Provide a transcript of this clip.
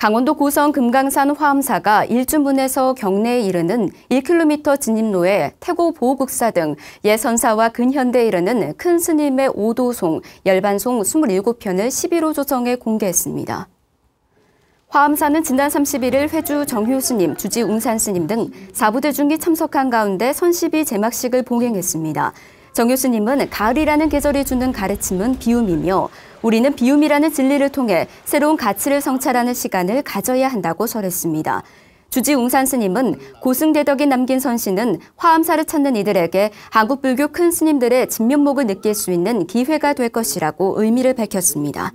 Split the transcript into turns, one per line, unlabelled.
강원도 고성 금강산 화암사가 일주문에서 경내에 이르는 1km 진입로에 태고 보호국사 등 예선사와 근현대에 이르는 큰 스님의 오도송, 열반송 27편을 11호 조성에 공개했습니다. 화암사는 지난 31일 회주 정효 스님, 주지 웅산 스님 등 4부대 중이 참석한 가운데 선시비 제막식을 봉행했습니다. 정효 스님은 가을이라는 계절이 주는 가르침은 비움이며 우리는 비움이라는 진리를 통해 새로운 가치를 성찰하는 시간을 가져야 한다고 설했습니다. 주지 웅산 스님은 고승대덕이 남긴 선시는 화엄사를 찾는 이들에게 한국 불교 큰 스님들의 진면목을 느낄 수 있는 기회가 될 것이라고 의미를 밝혔습니다.